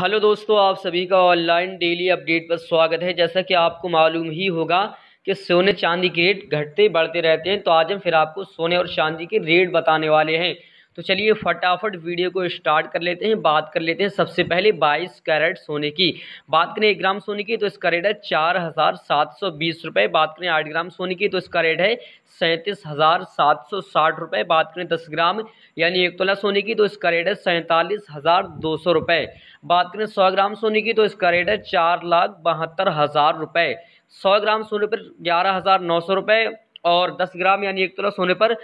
hello दोस्तों आप सभी का ऑनलाइन डेली अपडेट पर स्वागत है जैसा कि आपको मालूम ही होगा कि सोने चांदी के रेट घटते बढ़ते रहते हैं तो आज हम फिर आपको सोने और चांदी के रेट बताने वाले हैं तो चलिए फटाफट वीडियो को स्टार्ट कर लेते हैं बात कर लेते हैं सबसे पहले बाईस कैरेट सोने की बात करें एक ग्राम सोने की तो इसका रेट है चार हज़ार सात सौ बीस रुपये बात करें आठ ग्राम सोने की तो इसका रेट है सैंतीस हज़ार सात सौ साठ रुपये बात करें दस ग्राम यानी एक तोला सोने की तो इसका रेट है सैंतालीस हज़ार दो सौ रुपये बात करें सौ ग्राम सोने की तो इसका रेट है चार लाख बहत्तर हज़ार रुपये सौ ग्राम सोने पर ग्यारह हज़ार नौ सौ रुपये और दस ग्राम यानी एक तोला सोने पर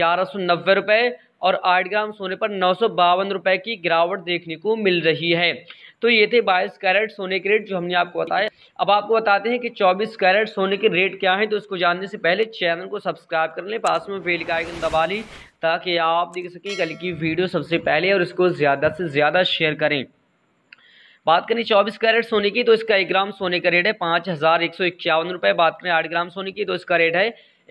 ग्यारह सौ नब्बे रुपये और आठ ग्राम सोने पर नौ सौ बावन रुपये की गिरावट देखने को मिल रही है तो ये थे बाईस कैरेट सोने के रेट जो हमने आपको बताया अब आपको बताते हैं कि चौबीस कैरेट सोने के रेट क्या हैं तो इसको जानने से पहले चैनल को सब्सक्राइब कर लें पास में बेल का आइकन दबा लें ताकि आप देख सकें कल की वीडियो सबसे पहले और इसको ज़्यादा से ज़्यादा शेयर करें बात करें चौबीस कैरेट सोने की तो इसका एक ग्राम सोने का रेट है पाँच हज़ार एक सौ इक्यावन रुपये बात करें आठ ग्राम सोने की तो इसका रेट है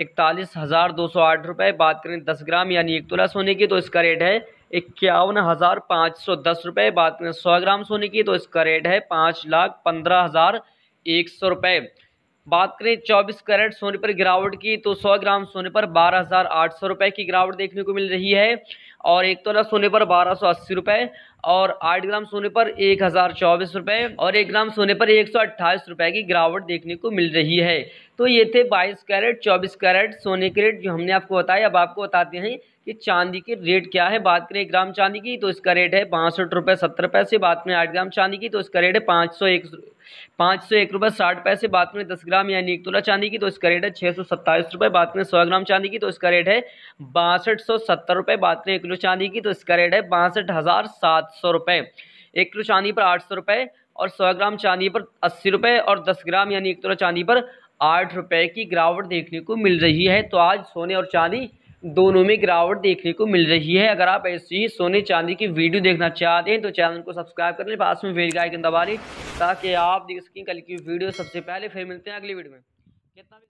इकतालीस हज़ार दो सौ आठ रुपये बात करें दस ग्राम यानी एक तोला सोने की तो इसका रेट है इक्यावन हज़ार पाँच सौ दस रुपये बात करें सौ ग्राम सोने की तो इसका रेट है पाँच लाख पंद्रह हज़ार एक सौ रुपये बात करें 24 कैरेट सोने पर गिरावट की तो 100 ग्राम सोने पर बारह हज़ार आठ सौ रुपये की गिरावट देखने को मिल रही है और एक तोला सोने पर बारह सौ अस्सी रुपये और आठ ग्राम सोने पर एक हज़ार चौबीस रुपये और एक ग्राम सोने पर एक सौ अट्ठाईस रुपये की गिरावट देखने को मिल रही है तो ये थे 22 कैरेट 24 कैरेट सोने के रेट जो हमने आपको बताया अब आपको बताते हैं कि चांदी के रेट क्या है बात करें एक ग्राम चांदी की तो इसका रेट है बासठ रुपये सत्तर पैसे बात में आठ ग्राम चांदी की तो इसका रेट है पाँच सौ एक पाँच सौ एक रुपये साठ पैसे बात में दस ग्राम यानी एक तोला चांदी की तो इसका रेट है छः सौ सत्ताईस रुपये बात में सौ ग्राम चांदी की तो इसका रेट है बासठ सौ सत्तर रुपये बात करें एक किलो चांदी की तो इसका रेट है बासठ हज़ार सात सौ रुपये एक किलो चांदी पर आठ सौ रुपये और सौ ग्राम चांदी पर अस्सी रुपये और दस ग्राम यानी एक तोला चांदी पर आठ रुपये की गिरावट देखने को मिल रही है तो आज सोने और चांदी दोनों में गिरावट देखने को मिल रही है अगर आप ऐसी ही सोने चांदी की वीडियो देखना चाहते हैं तो चैनल को सब्सक्राइब कर लें पास में बेल आइकन दबा लें ताकि आप देख सकें कल की वीडियो सबसे पहले फिर मिलते हैं अगली वीडियो में कितना